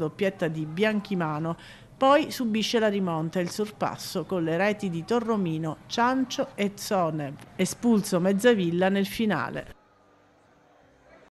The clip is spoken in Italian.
doppietta di Bianchimano, poi subisce la rimonta e il sorpasso con le reti di Torromino, Ciancio e Zonev, espulso Mezzavilla nel finale.